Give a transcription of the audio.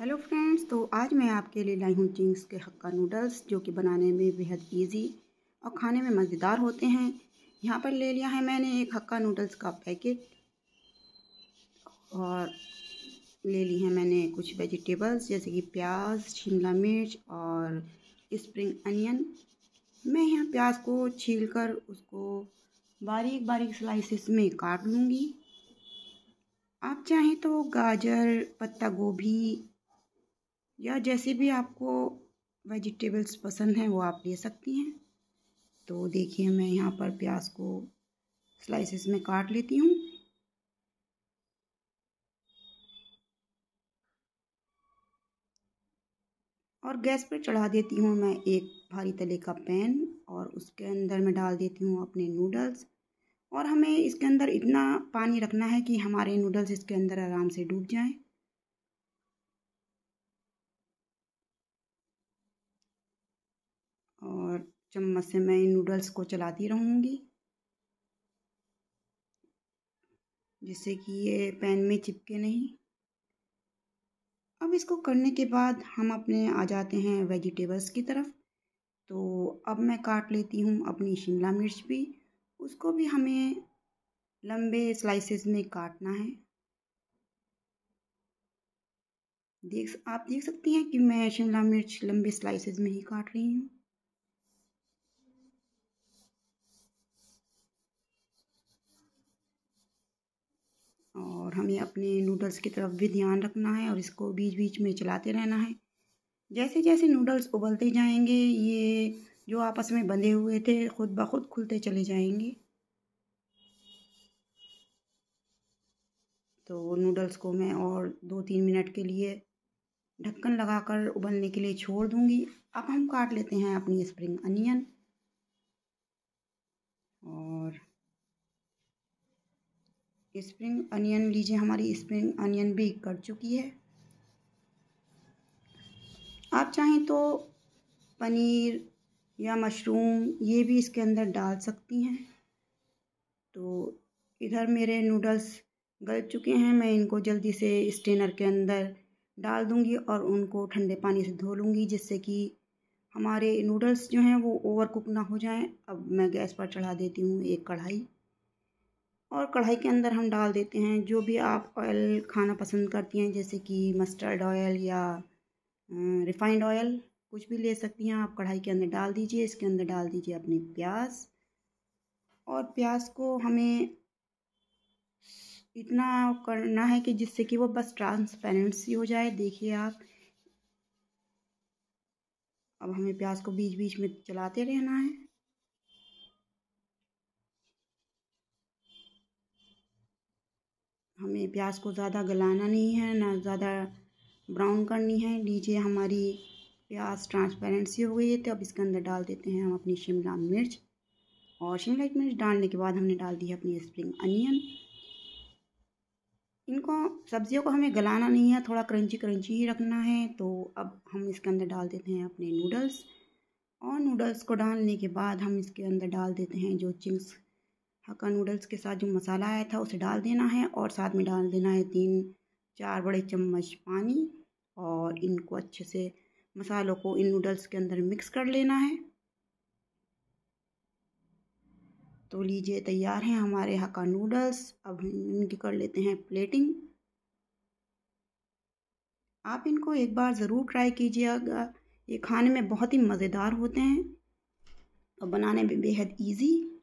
hello friends तो आज मैं आपके लिए लाई हूँ चिंग्स के हक्का नूडल्स जो कि बनाने में बेहद इजी और खाने में मज़ेदार होते हैं यहाँ पर ले लिया है मैंने एक हक्का नूडल्स का पैकेट और ले ली है मैंने कुछ वेजिटेबल्स जैसे कि प्याज शिमला मिर्च और स्प्रिंग अनियन मैं यहाँ प्याज को छील कर उसको बारीक बारीक स्लाइसिस में काट लूँगी आप चाहें तो गाजर पत्ता गोभी या जैसे भी आपको वेजिटेबल्स पसंद हैं वो आप ले सकती हैं तो देखिए मैं यहाँ पर प्याज को स्लाइसेस में काट लेती हूँ और गैस पर चढ़ा देती हूँ मैं एक भारी तले का पैन और उसके अंदर मैं डाल देती हूँ अपने नूडल्स और हमें इसके अंदर इतना पानी रखना है कि हमारे नूडल्स इसके अंदर आराम से डूब जाएं चम्मच से मैं इन नूडल्स को चलाती रहूँगी जिससे कि ये पैन में चिपके नहीं अब इसको करने के बाद हम अपने आ जाते हैं वेजिटेबल्स की तरफ तो अब मैं काट लेती हूँ अपनी शिमला मिर्च भी उसको भी हमें लंबे स्लाइसेस में काटना है देख आप देख सकती हैं कि मैं शिमला मिर्च लंबे स्लाइसेस में ही काट रही हूँ हमें अपने नूडल्स की तरफ भी ध्यान रखना है और इसको बीच बीच में चलाते रहना है जैसे जैसे नूडल्स उबलते जाएंगे ये जो आपस में बंधे हुए थे खुद ब खुद खुलते चले जाएंगे तो नूडल्स को मैं और दो तीन मिनट के लिए ढक्कन लगाकर उबलने के लिए छोड़ दूंगी अब हम काट लेते हैं अपनी स्प्रिंग अनियन और स्प्रिंग अनियन लीजिए हमारी स्प्रिंग अनियन भी कट चुकी है आप चाहें तो पनीर या मशरूम ये भी इसके अंदर डाल सकती हैं तो इधर मेरे नूडल्स गल चुके हैं मैं इनको जल्दी से स्टेनर के अंदर डाल दूंगी और उनको ठंडे पानी से धो लूँगी जिससे कि हमारे नूडल्स जो हैं वो ओवर कुक ना हो जाएं अब मैं गैस पर चढ़ा देती हूँ एक कढ़ाई और कढ़ाई के अंदर हम डाल देते हैं जो भी आप ऑयल खाना पसंद करती हैं जैसे कि मस्टर्ड ऑयल या रिफाइंड अं, ऑयल कुछ भी ले सकती हैं आप कढ़ाई के अंदर डाल दीजिए इसके अंदर डाल दीजिए अपनी प्याज और प्याज को हमें इतना करना है कि जिससे कि वो बस ट्रांसपेरेंसी हो जाए देखिए आप अब हमें प्याज को बीच बीच में चलाते रहना है हमें प्याज को ज़्यादा गलाना नहीं है ना ज़्यादा ब्राउन करनी है लीजिए हमारी प्याज ट्रांसपेरेंसी हो गई है तो अब इसके अंदर डाल देते हैं हम अपनी शिमला मिर्च और शिमला मिर्च डालने के बाद हमने डाल दी है अपनी स्प्रिंग अनियन इनको सब्जियों को हमें गलाना नहीं है थोड़ा क्रंची क्रंची ही रखना है तो अब हम इसके अंदर डाल देते हैं अपने नूडल्स और नूडल्स को डालने के बाद हम इसके अंदर डाल देते हैं जो चिंग्स हक्का नूडल्स के साथ जो मसाला आया था उसे डाल देना है और साथ में डाल देना है तीन चार बड़े चम्मच पानी और इनको अच्छे से मसालों को इन नूडल्स के अंदर मिक्स कर लेना है तो लीजिए तैयार हैं हमारे हक्का नूडल्स अब इनकी कर लेते हैं प्लेटिंग आप इनको एक बार ज़रूर ट्राई कीजिएगा ये खाने में बहुत ही मज़ेदार होते हैं और तो बनाने में बेहद इजी